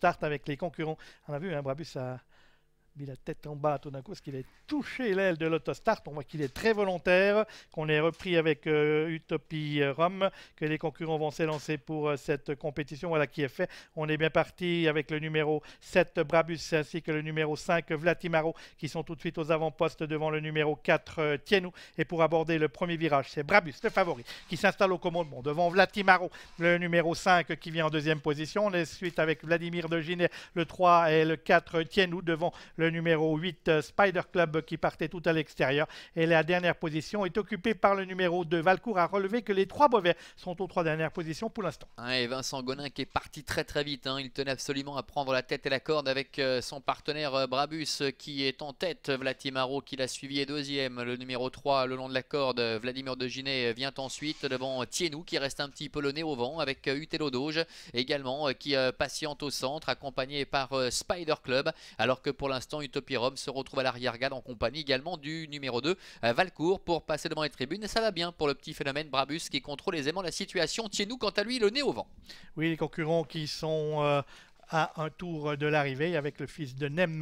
start avec les concurrents. On a vu, hein, Brabus a mis la tête en bas tout d'un coup, parce qu'il a touché l'aile de l'autostart. On voit qu'il est très volontaire, qu'on est repris avec euh, Utopie euh, Rome, que les concurrents vont s'élancer pour euh, cette compétition. Voilà qui est fait. On est bien parti avec le numéro 7 Brabus ainsi que le numéro 5 Vlatimaro qui sont tout de suite aux avant-postes devant le numéro 4 Tienou. Et pour aborder le premier virage, c'est Brabus, le favori, qui s'installe au commandement devant Vlatimaro, le numéro 5 qui vient en deuxième position. On est suite avec Vladimir de Ginet, le 3 et le 4 Tienou devant le numéro 8 euh, Spider Club qui partait tout à l'extérieur. Et la dernière position est occupée par le numéro 2. Valcourt a relevé que les trois Beauvais sont aux trois dernières positions pour l'instant. et Vincent Gonin qui est parti très très vite. Hein. Il tenait absolument à prendre la tête et la corde avec euh, son partenaire euh, Brabus qui est en tête. Vlatimaro qui l'a suivi est deuxième. Le numéro 3 le long de la corde. Vladimir Deginet vient ensuite devant Tienou qui reste un petit peu le nez au vent avec Utello Doge également qui patiente au centre accompagné par Spider Club. Alors que pour l'instant l'instant, se retrouve à l'arrière-garde en compagnie également du numéro 2, euh, Valcourt, pour passer devant les tribunes. Et ça va bien pour le petit phénomène Brabus qui contrôle aisément la situation. Tiens nous quant à lui, le nez au vent. Oui, les concurrents qui sont euh, à un tour de l'arrivée avec le fils de Nem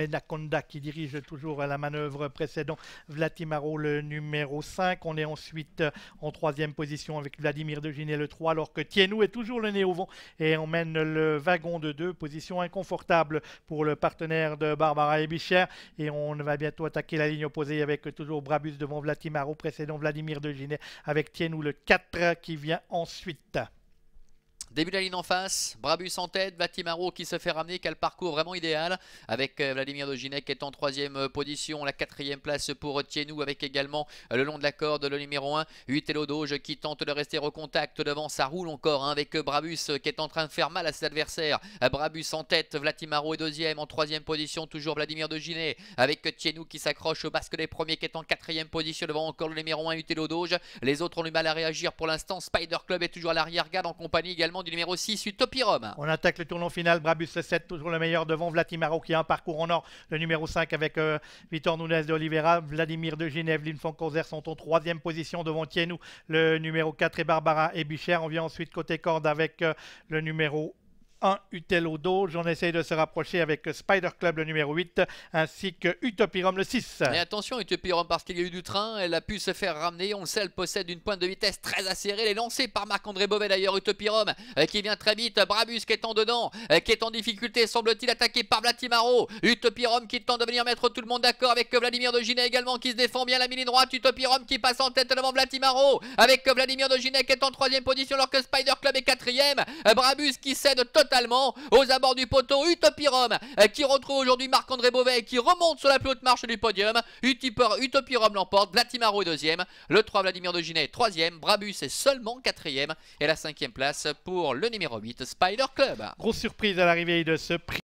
qui dirige toujours la manœuvre précédant Vlatimaro le numéro 5. On est ensuite en troisième position avec Vladimir de Giné le 3 alors que Tienou est toujours le nez au vent et emmène le wagon de 2. Position inconfortable pour le partenaire de Barbara Ebichère et on va bientôt attaquer la ligne opposée avec toujours Brabus devant Vlatimaro précédent Vladimir de Giné avec Tienou le 4 qui vient ensuite. Début de la ligne en face, Brabus en tête, Vatimaro qui se fait ramener, quel parcours vraiment idéal avec euh, Vladimir Dojinek qui est en troisième euh, position, la quatrième place pour Tienou avec également euh, le long de la corde le numéro 1, Utello Doge qui tente de rester au contact devant, ça roule encore hein, avec Brabus qui est en train de faire mal à ses adversaires, Brabus en tête, Vlatimaro est deuxième, en troisième position toujours Vladimir Giné avec Tienou qui s'accroche au basque des premiers qui est en quatrième position devant encore le numéro 1 Utello Doge, les autres ont du mal à réagir pour l'instant, Spider Club est toujours à l'arrière-garde en compagnie également du numéro 6, Utopie Rome. On attaque le tournoi final, Brabus le 7, toujours le meilleur devant, Vlatimaro qui a un parcours en or, le numéro 5 avec euh, Victor Nunes de Oliveira, Vladimir de Genève, Lynn Corser sont en troisième position devant Tienou, le numéro 4 et Barbara et On vient ensuite côté corde avec euh, le numéro Utel au dos J'en essaye de se rapprocher avec Spider Club le numéro 8 ainsi que Utopirum le 6. Et attention Utopirum parce qu'il y a eu du train, elle a pu se faire ramener. On sait, elle possède une pointe de vitesse très acérée. Elle est lancée par Marc-André Beauvais d'ailleurs. Utopirum euh, qui vient très vite. Brabus qui est en dedans, euh, qui est en difficulté, semble-t-il attaqué par Blatimaro. Utopirum qui tente de venir mettre tout le monde d'accord avec Vladimir de Ginet également qui se défend bien la mini droite. Utopirum qui passe en tête devant Blatimaro avec Vladimir de Ginet qui est en troisième position alors que Spider Club est quatrième. Euh, Brabus qui cède totalement totalement aux abords du poteau. Utopie euh, qui retrouve aujourd'hui Marc-André Beauvais qui remonte sur la plus haute marche du podium. Utopie Rome l'emporte. Vlatimaro est deuxième. Le 3 Vladimir de Ginet est troisième. Brabus est seulement quatrième. Et la cinquième place pour le numéro 8 Spider Club. Grosse surprise à l'arrivée de ce prix.